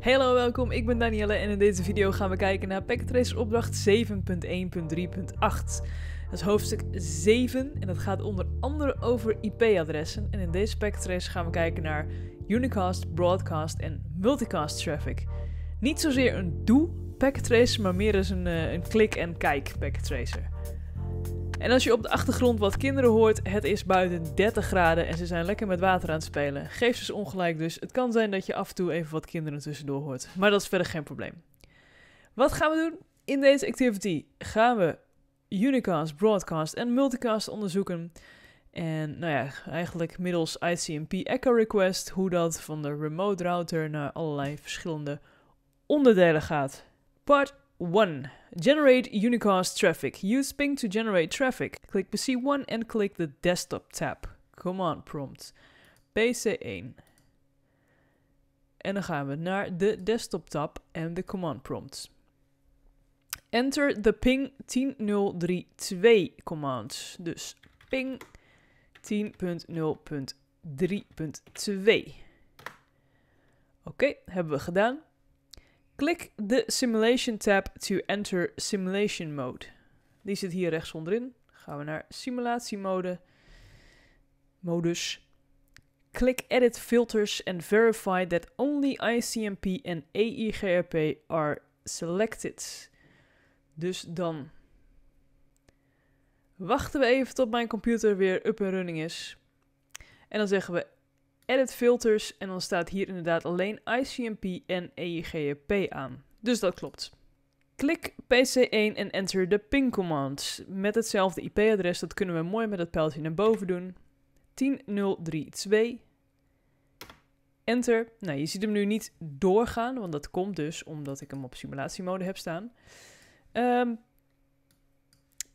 Hallo, welkom. Ik ben Danielle en in deze video gaan we kijken naar Packet tracer opdracht 7.1.3.8. Dat is hoofdstuk 7 en dat gaat onder andere over IP-adressen. En in deze Packet tracer gaan we kijken naar unicast, broadcast en multicast traffic. Niet zozeer een do-packet tracer, maar meer eens een, eh, een klik- en kijk-packet tracer. En als je op de achtergrond wat kinderen hoort, het is buiten 30 graden en ze zijn lekker met water aan het spelen. Geef ze dus ongelijk dus. Het kan zijn dat je af en toe even wat kinderen tussendoor hoort. Maar dat is verder geen probleem. Wat gaan we doen? In deze activity gaan we unicast, broadcast en multicast onderzoeken. En nou ja, eigenlijk middels ICMP Echo Request hoe dat van de remote router naar allerlei verschillende onderdelen gaat. Part 1. Generate unicast traffic. Use ping to generate traffic. Click PC1 and click the desktop tab. Command prompt. PC1. En dan gaan we naar de desktop tab en de command prompt. Enter the ping 10032 command. Dus ping 10.0.3.2. Oké, hebben we gedaan. Klik de Simulation tab to enter Simulation Mode. Die zit hier rechts onderin. Gaan we naar mode, Modus. Klik Edit Filters and verify that only ICMP en AIGRP are selected. Dus dan wachten we even tot mijn computer weer up en running is. En dan zeggen we edit filters en dan staat hier inderdaad alleen ICMP en EIGP aan. Dus dat klopt. Klik PC1 en enter de ping command. Met hetzelfde IP-adres, dat kunnen we mooi met het pijltje naar boven doen. 10032. Enter. Nou, je ziet hem nu niet doorgaan, want dat komt dus omdat ik hem op simulatiemode heb staan. Um,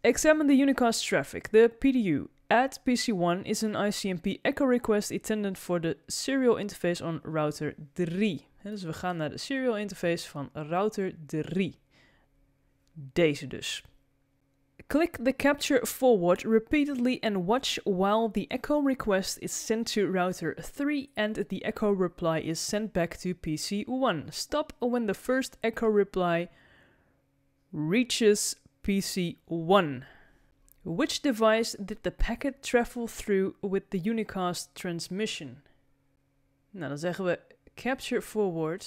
examine the unicast traffic, the PDU, Add PC1 is an ICMP echo request intended for the serial interface on router 3. He, dus we gaan naar de serial interface van router 3. Deze dus. Click the capture forward repeatedly and watch while the echo request is sent to router 3 and the echo reply is sent back to PC1. Stop when the first echo reply reaches PC1. Which device did the packet travel through with the unicast transmission? Nou, dan zeggen we capture forward,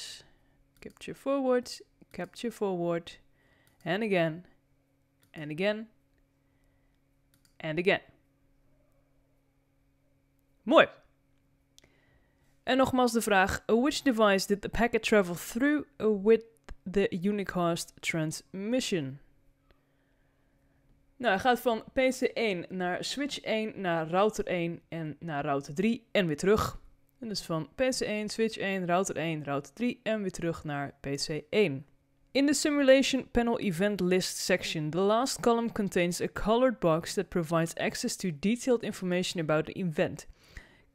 capture forward, capture forward, and again, and again, and again. Mooi. En nogmaals de vraag: uh, which device did the packet travel through uh, with the unicast transmission? Nou, hij gaat van PC1 naar Switch 1, naar router 1 en naar router 3 en weer terug. En dus van PC1, Switch 1, router 1, router 3 en weer terug naar PC1. In the simulation panel event list section, the last column contains a colored box that provides access to detailed information about the event.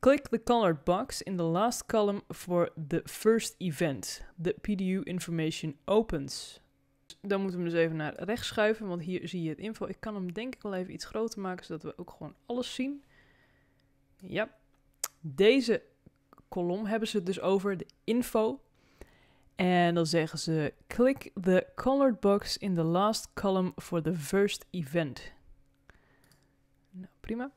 Click the colored box in the last column for the first event. The PDU information opens. Dan moeten we hem dus even naar rechts schuiven, want hier zie je het info. Ik kan hem denk ik wel even iets groter maken, zodat we ook gewoon alles zien. Ja. Deze kolom hebben ze het dus over, de info. En dan zeggen ze: click the colored box in the last column for the first event. Nou, prima.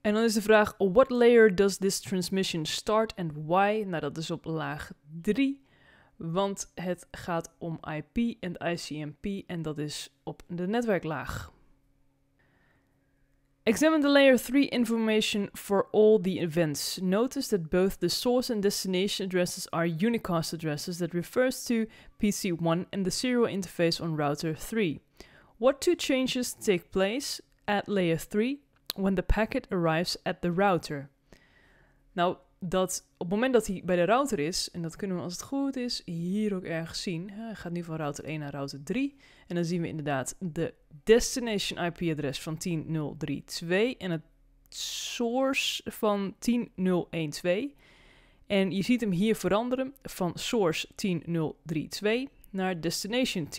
En dan is de vraag: what layer does this transmission start and why? Nou, dat is op laag 3. Want het gaat om IP en ICMP en dat is op de netwerklaag. Examine the layer 3 information for all the events. Notice that both the source and destination addresses are unicast addresses that refers to PC1 and the serial interface on router 3. What two changes take place at layer 3 when the packet arrives at the router? Now, dat op het moment dat hij bij de router is, en dat kunnen we als het goed is hier ook ergens zien. Hij gaat nu van router 1 naar router 3. En dan zien we inderdaad de destination IP-adres van 10.032 en het source van 10.012. En je ziet hem hier veranderen van source 10.032 naar destination 10.012.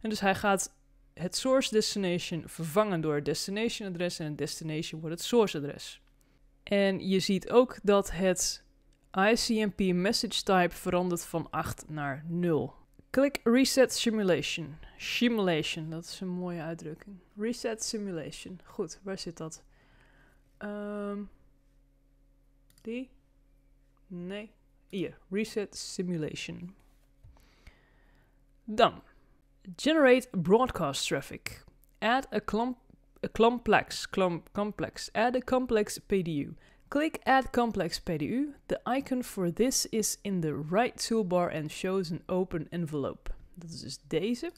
En dus hij gaat het source destination vervangen door het destination adres en het destination wordt het source adres. En je ziet ook dat het ICMP message type verandert van 8 naar 0. Klik Reset Simulation. Simulation, dat is een mooie uitdrukking. Reset Simulation. Goed, waar zit dat? Ehm, die? Nee. Hier, Reset Simulation. Dan. Generate broadcast traffic. Add a clump a complex, clump, complex, add a complex PDU. Click Add Complex PDU. The icon for this is in the right toolbar and shows an open envelope. This is deze.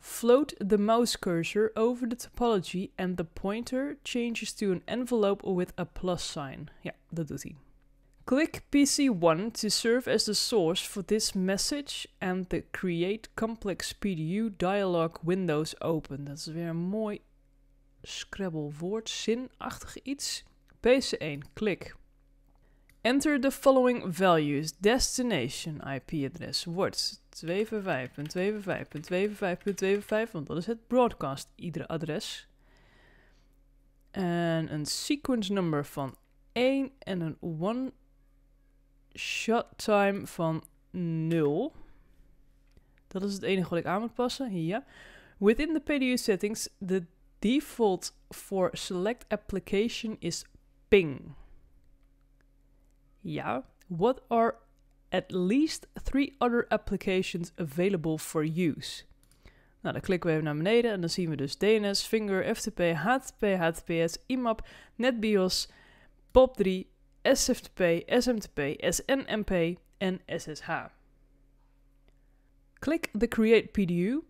Float the mouse cursor over the topology and the pointer changes to an envelope with a plus sign. Yeah, that doet hij. Click PC1 to serve as the source for this message and the Create Complex PDU dialog windows open. Dat is weer een mooi Scrabble woord, zinachtig iets. PC1, klik. Enter the following values. Destination IP-adres wordt 255.255.255, want dat is het broadcast, iedere adres. En een sequence number van 1 en een 1. Shot time van 0. Dat is het enige wat ik aan moet passen. Hier. Within the PDU settings, the default for select application is ping. Ja. What are at least three other applications available for use? Nou, dan klikken we even naar beneden en dan zien we dus DNS, Finger, FTP, HTTP, HTTPS, IMAP, NetBIOS, POP3, SFTP, SMTP, SNMP en SSH. Click the Create PDU.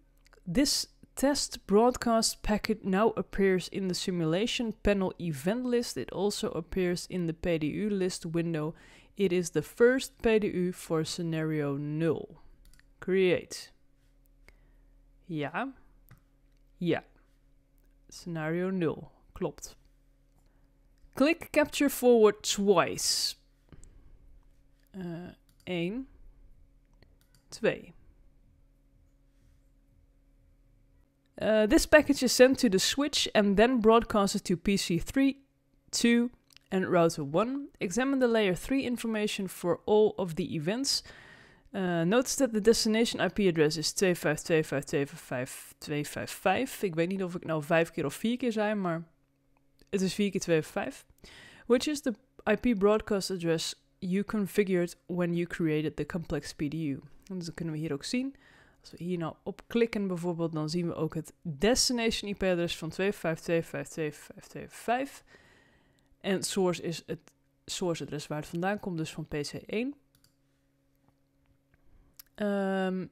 This test broadcast packet now appears in the simulation panel event list. It also appears in the PDU list window. It is the first PDU for scenario 0. Create. Yeah. Yeah. Scenario 0. Klopt. Click capture forward twice. 1, 2. Uh, this package is sent to the switch and then broadcasted to PC 3, 2 and router 1. Examine the layer 3 information for all of the events. Uh, notice that the destination IP address is 252525255. Ik weet niet of ik nou 5 keer of 4 keer zei, maar het is 4 keer 2 Which is the IP broadcast address you configured when you created the complex PDU. Dus dat kunnen we hier ook zien. Als we hier nou op klikken bijvoorbeeld, dan zien we ook het destination IP-adres van 25252525. En source is het source-adres waar het vandaan komt, dus van PC1. Um, ehm,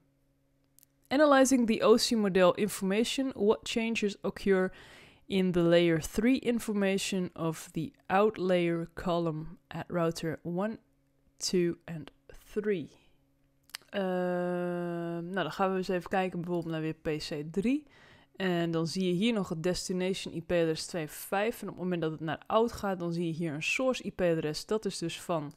analyzing the OC model information, what changes occur in the layer 3 information of the outlayer column at router 1, 2 en 3. nou, dan gaan we eens even kijken bijvoorbeeld naar weer PC3. En dan zie je hier nog het destination IP-adres 2.5. En op het moment dat het naar out gaat, dan zie je hier een source IP-adres. Dat is dus van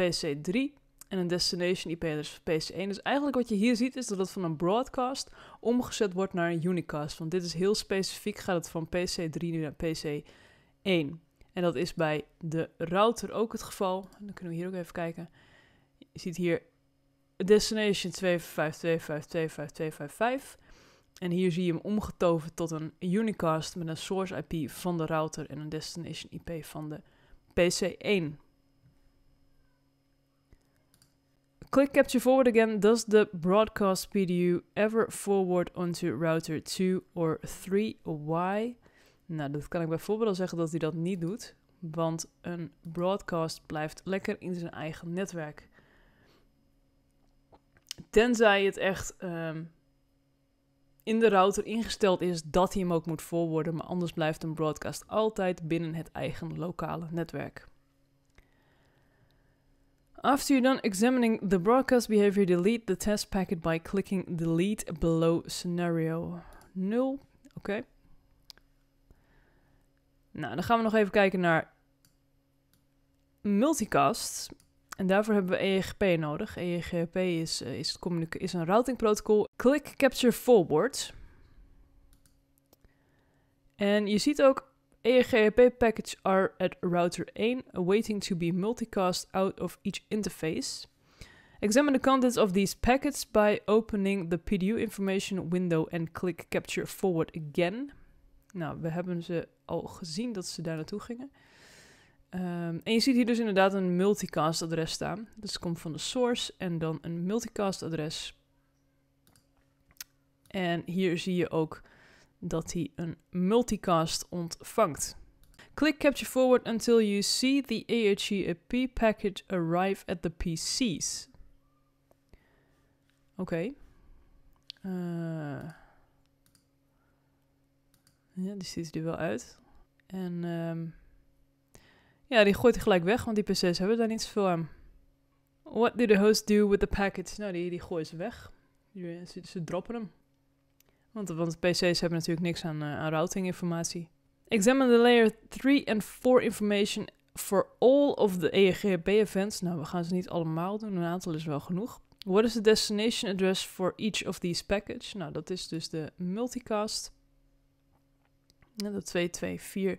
PC3 en een destination IP, dus PC1. Dus eigenlijk wat je hier ziet is dat het van een broadcast omgezet wordt naar een unicast. Want dit is heel specifiek, gaat het van PC3 nu naar PC1. En dat is bij de router ook het geval. Dan kunnen we hier ook even kijken. Je ziet hier destination 252525255. En hier zie je hem omgetoverd tot een unicast met een source IP van de router en een destination IP van de PC1. Click Capture Forward again does the broadcast PDU ever forward onto router 2 or 3? Why? Nou, dat kan ik bijvoorbeeld al zeggen dat hij dat niet doet, want een broadcast blijft lekker in zijn eigen netwerk. Tenzij het echt ehm, in de router ingesteld is dat hij hem ook moet forwarden, maar anders blijft een broadcast altijd binnen het eigen lokale netwerk. After you're done examining the broadcast behavior, delete the test packet by clicking delete below scenario 0. Oké. Okay. Nou, dan gaan we nog even kijken naar multicast. En daarvoor hebben we EGP nodig. EGP is, eh, is, routing is een routingprotocol. Click Capture Forward. En je ziet ook EGP packets are at router 1, waiting to be multicast out of each interface. Examine the contents of these packets by opening the PDU information window and click capture forward again. Nou, we hebben ze al gezien dat ze daar naartoe gingen. Ehm, en je ziet hier dus inderdaad een multicast adres staan. Dus komt van de source en dan een multicast adres. En hier zie je ook dat hij een multicast ontvangt. Click Capture Forward until you see the AHEAP package arrive at the PC's. Oké. Eh, ja, die ziet er wel uit. En ehm, ja, die gooit hij gelijk weg, want die PC's hebben daar niet zoveel aan. What did the host do with the package? Nou, die, die gooien ze weg. ze droppen hem. Want, want PC's hebben natuurlijk niks aan, uh, aan routing informatie. Examine the layer 3 and 4 information for all of the EGB events. Nou, we gaan ze niet allemaal doen, een aantal is wel genoeg. What is the destination address for each of these packages? Nou, dat is dus de multicast. Dat 224.0010. 0010,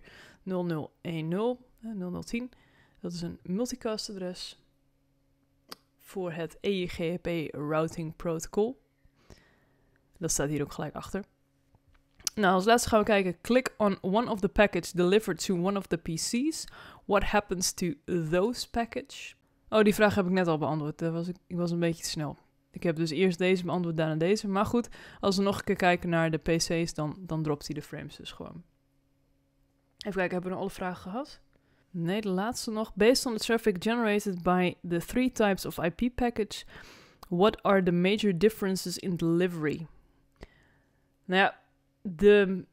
eh, Dat is een multicast adres voor het EIGP routing protocol. Dat staat hier ook gelijk achter. Nou, als laatste gaan we kijken. Click on one of the packages delivered to one of the PC's. What happens to those package? Oh, die vraag heb ik net al beantwoord. Dat was ik, ik was een beetje te snel. Ik heb dus eerst deze beantwoord, daarna deze. Maar goed, als we nog een keer kijken naar de PC's, dan, dan dropt hij de frames dus gewoon. Even kijken, hebben we nog alle vragen gehad? Nee, de laatste nog. Based on the traffic generated by the three types of IP package, what are the major differences in delivery? Nou ja, de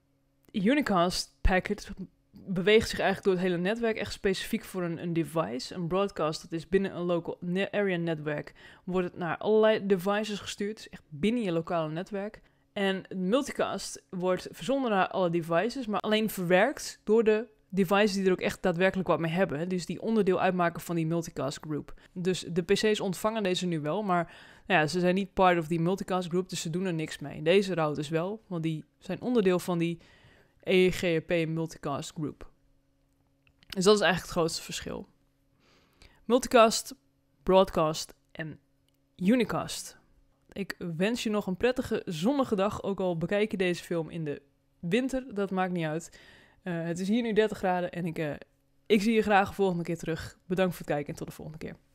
unicast packet beweegt zich eigenlijk door het hele netwerk, echt specifiek voor een, een device. Een broadcast, dat is binnen een local area netwerk, wordt het naar allerlei devices gestuurd, dus echt binnen je lokale netwerk. En multicast wordt verzonden naar alle devices, maar alleen verwerkt door de devices die er ook echt daadwerkelijk wat mee hebben. Dus die onderdeel uitmaken van die multicast group. Dus de PC's ontvangen deze nu wel, maar ja, ze zijn niet part of die multicast group, dus ze doen er niks mee. Deze routers dus wel, want die zijn onderdeel van die EGP multicast group. Dus dat is eigenlijk het grootste verschil. Multicast, broadcast en unicast. Ik wens je nog een prettige zonnige dag, ook al bekijk je deze film in de winter, dat maakt niet uit. Eh, het is hier nu 30 graden en ik, eh, ik zie je graag de volgende keer terug. Bedankt voor het kijken en tot de volgende keer.